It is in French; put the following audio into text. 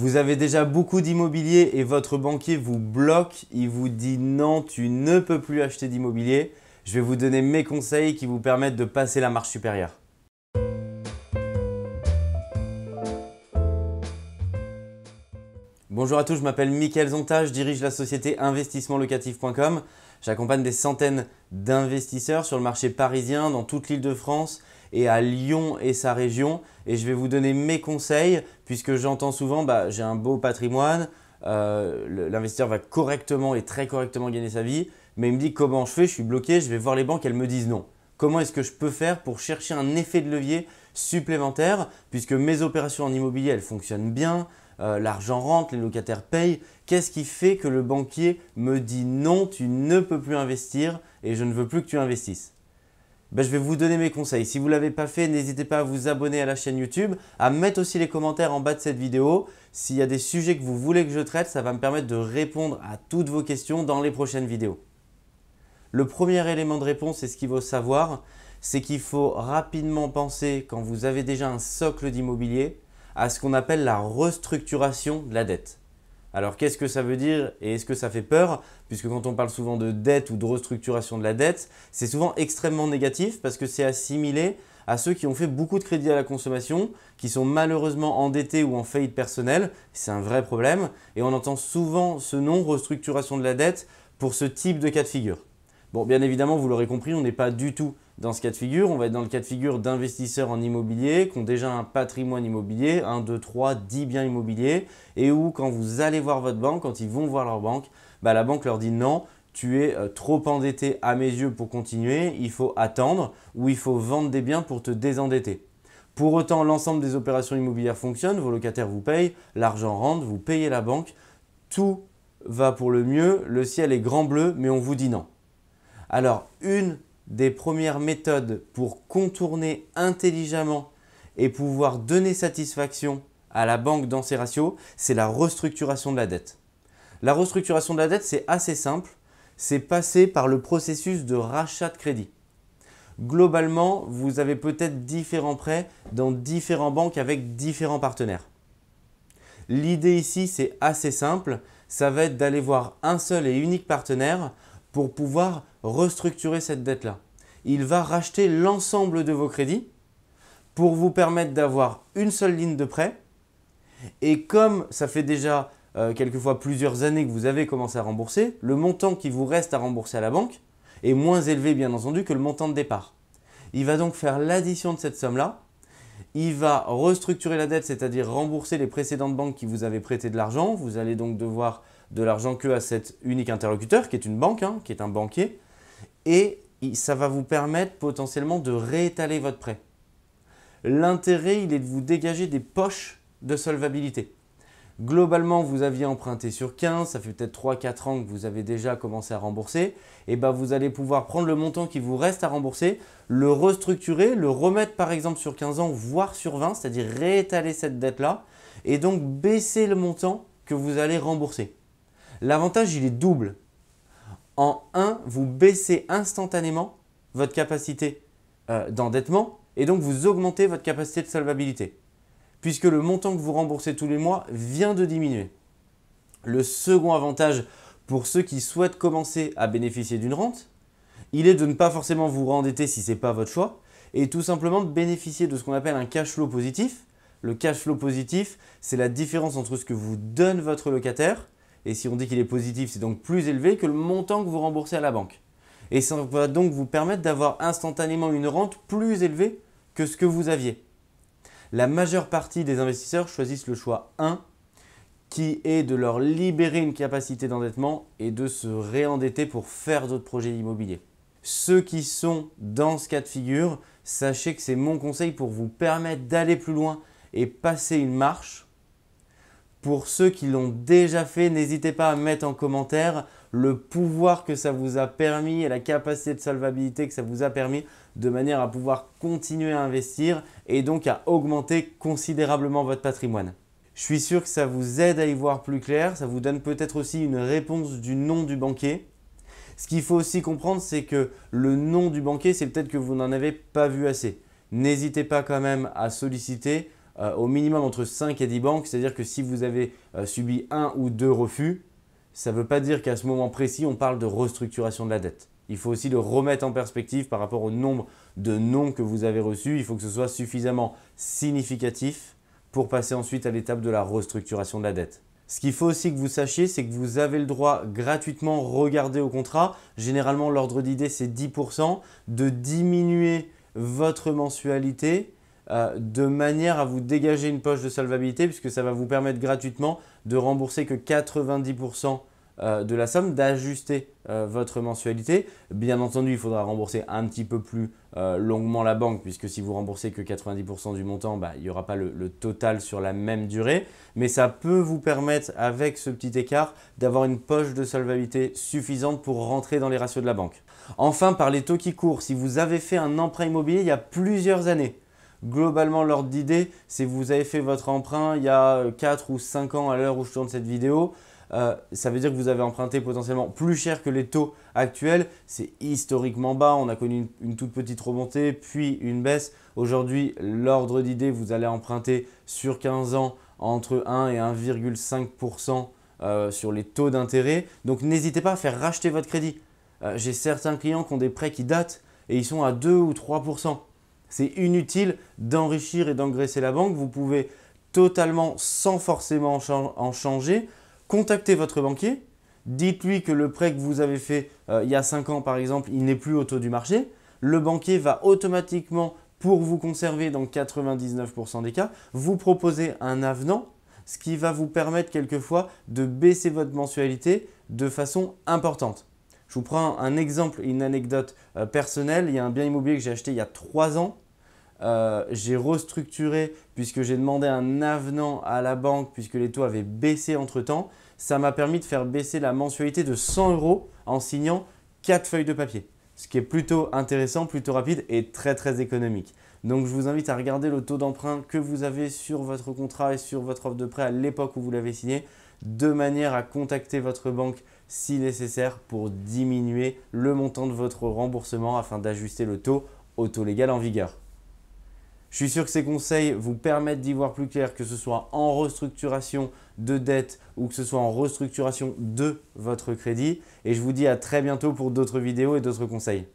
Vous avez déjà beaucoup d'immobilier et votre banquier vous bloque, il vous dit non, tu ne peux plus acheter d'immobilier. Je vais vous donner mes conseils qui vous permettent de passer la marche supérieure. Bonjour à tous, je m'appelle Mickaël Zonta, je dirige la société investissementlocatif.com. J'accompagne des centaines d'investisseurs sur le marché parisien, dans toute l'île de France et à Lyon et sa région. Et je vais vous donner mes conseils, puisque j'entends souvent, bah, j'ai un beau patrimoine, euh, l'investisseur va correctement et très correctement gagner sa vie, mais il me dit comment je fais, je suis bloqué, je vais voir les banques, elles me disent non. Comment est-ce que je peux faire pour chercher un effet de levier supplémentaire, puisque mes opérations en immobilier, elles fonctionnent bien, euh, l'argent rentre, les locataires payent. Qu'est-ce qui fait que le banquier me dit non, tu ne peux plus investir et je ne veux plus que tu investisses ben, je vais vous donner mes conseils. Si vous ne l'avez pas fait, n'hésitez pas à vous abonner à la chaîne YouTube, à mettre aussi les commentaires en bas de cette vidéo. S'il y a des sujets que vous voulez que je traite, ça va me permettre de répondre à toutes vos questions dans les prochaines vidéos. Le premier élément de réponse, c'est ce qu'il faut savoir, c'est qu'il faut rapidement penser, quand vous avez déjà un socle d'immobilier, à ce qu'on appelle la restructuration de la dette. Alors qu'est-ce que ça veut dire et est-ce que ça fait peur Puisque quand on parle souvent de dette ou de restructuration de la dette, c'est souvent extrêmement négatif parce que c'est assimilé à ceux qui ont fait beaucoup de crédit à la consommation, qui sont malheureusement endettés ou en faillite personnelle. C'est un vrai problème et on entend souvent ce nom restructuration de la dette pour ce type de cas de figure. Bon, bien évidemment, vous l'aurez compris, on n'est pas du tout dans ce cas de figure, on va être dans le cas de figure d'investisseurs en immobilier qui ont déjà un patrimoine immobilier, 1, 2, 3, 10 biens immobiliers, et où quand vous allez voir votre banque, quand ils vont voir leur banque, bah, la banque leur dit non, tu es euh, trop endetté à mes yeux pour continuer, il faut attendre ou il faut vendre des biens pour te désendetter. Pour autant, l'ensemble des opérations immobilières fonctionnent, vos locataires vous payent, l'argent rentre, vous payez la banque, tout va pour le mieux, le ciel est grand bleu, mais on vous dit non. Alors, une des premières méthodes pour contourner intelligemment et pouvoir donner satisfaction à la banque dans ses ratios, c'est la restructuration de la dette. La restructuration de la dette, c'est assez simple, c'est passer par le processus de rachat de crédit. Globalement, vous avez peut-être différents prêts dans différentes banques avec différents partenaires. L'idée ici, c'est assez simple, ça va être d'aller voir un seul et unique partenaire pour pouvoir restructurer cette dette-là il va racheter l'ensemble de vos crédits pour vous permettre d'avoir une seule ligne de prêt. Et comme ça fait déjà euh, quelquefois plusieurs années que vous avez commencé à rembourser, le montant qui vous reste à rembourser à la banque est moins élevé bien entendu que le montant de départ. Il va donc faire l'addition de cette somme-là. Il va restructurer la dette, c'est-à-dire rembourser les précédentes banques qui vous avaient prêté de l'argent. Vous allez donc devoir de l'argent que à cet unique interlocuteur, qui est une banque, hein, qui est un banquier. Et ça va vous permettre potentiellement de réétaler votre prêt. L'intérêt, il est de vous dégager des poches de solvabilité. Globalement, vous aviez emprunté sur 15, ça fait peut-être 3-4 ans que vous avez déjà commencé à rembourser, et eh bien vous allez pouvoir prendre le montant qui vous reste à rembourser, le restructurer, le remettre par exemple sur 15 ans, voire sur 20, c'est-à-dire réétaler cette dette-là, et donc baisser le montant que vous allez rembourser. L'avantage, il est double en 1, vous baissez instantanément votre capacité euh, d'endettement et donc vous augmentez votre capacité de solvabilité, puisque le montant que vous remboursez tous les mois vient de diminuer. Le second avantage pour ceux qui souhaitent commencer à bénéficier d'une rente, il est de ne pas forcément vous rendetter si ce n'est pas votre choix, et tout simplement de bénéficier de ce qu'on appelle un cash flow positif. Le cash flow positif, c'est la différence entre ce que vous donne votre locataire et si on dit qu'il est positif, c'est donc plus élevé que le montant que vous remboursez à la banque. Et ça va donc vous permettre d'avoir instantanément une rente plus élevée que ce que vous aviez. La majeure partie des investisseurs choisissent le choix 1, qui est de leur libérer une capacité d'endettement et de se réendetter pour faire d'autres projets d'immobilier. Ceux qui sont dans ce cas de figure, sachez que c'est mon conseil pour vous permettre d'aller plus loin et passer une marche pour ceux qui l'ont déjà fait, n'hésitez pas à mettre en commentaire le pouvoir que ça vous a permis et la capacité de solvabilité que ça vous a permis de manière à pouvoir continuer à investir et donc à augmenter considérablement votre patrimoine. Je suis sûr que ça vous aide à y voir plus clair, ça vous donne peut-être aussi une réponse du nom du banquier. Ce qu'il faut aussi comprendre, c'est que le nom du banquier, c'est peut-être que vous n'en avez pas vu assez. N'hésitez pas quand même à solliciter euh, au minimum entre 5 et 10 banques. C'est-à-dire que si vous avez euh, subi un ou deux refus, ça ne veut pas dire qu'à ce moment précis, on parle de restructuration de la dette. Il faut aussi le remettre en perspective par rapport au nombre de noms que vous avez reçus. Il faut que ce soit suffisamment significatif pour passer ensuite à l'étape de la restructuration de la dette. Ce qu'il faut aussi que vous sachiez, c'est que vous avez le droit gratuitement regarder au contrat. Généralement, l'ordre d'idée, c'est 10%, de diminuer votre mensualité euh, de manière à vous dégager une poche de solvabilité puisque ça va vous permettre gratuitement de rembourser que 90% euh, de la somme, d'ajuster euh, votre mensualité. Bien entendu, il faudra rembourser un petit peu plus longuement la banque puisque si vous remboursez que 90% du montant, bah, il n'y aura pas le, le, total sur la même durée. Mais ça peut vous permettre avec ce petit écart d'avoir une poche de solvabilité suffisante pour rentrer dans les ratios de la banque. Enfin, par les taux qui courent, si vous avez fait un emprunt immobilier il y a plusieurs années, Globalement, l'ordre d'idée, c'est vous avez fait votre emprunt il y a 4 ou 5 ans à l'heure où je tourne cette vidéo. Euh, ça veut dire que vous avez emprunté potentiellement plus cher que les taux actuels. C'est historiquement bas. On a connu une, toute petite remontée, puis une baisse. Aujourd'hui, l'ordre d'idée, vous allez emprunter sur 15 ans entre 1 et 1,5% euh, sur les taux d'intérêt. Donc n'hésitez pas à faire racheter votre crédit. Euh, j'ai certains clients qui ont des prêts qui datent et ils sont à 2 ou 3%. C'est inutile d'enrichir et d'engraisser la banque. Vous pouvez totalement, sans forcément en changer, contacter votre banquier. Dites-lui que le prêt que vous avez fait euh, il y a 5 ans, par exemple, il n'est plus au taux du marché. Le banquier va automatiquement, pour vous conserver dans 99% des cas, vous proposer un avenant, ce qui va vous permettre quelquefois de baisser votre mensualité de façon importante. Je vous prends un exemple une anecdote euh, personnelle. Il y a un bien immobilier que j'ai acheté il y a trois ans. Euh, j'ai restructuré puisque j'ai demandé un avenant à la banque puisque les taux avaient baissé entre-temps. Ça m'a permis de faire baisser la mensualité de 100 euros en signant quatre feuilles de papier. Ce qui est plutôt intéressant, plutôt rapide et très très économique. Donc je vous invite à regarder le taux d'emprunt que vous avez sur votre contrat et sur votre offre de prêt à l'époque où vous l'avez signé de manière à contacter votre banque si nécessaire pour diminuer le montant de votre remboursement afin d'ajuster le taux au taux légal en vigueur. Je suis sûr que ces conseils vous permettent d'y voir plus clair, que ce soit en restructuration de dette ou que ce soit en restructuration de votre crédit. Et je vous dis à très bientôt pour d'autres vidéos et d'autres conseils.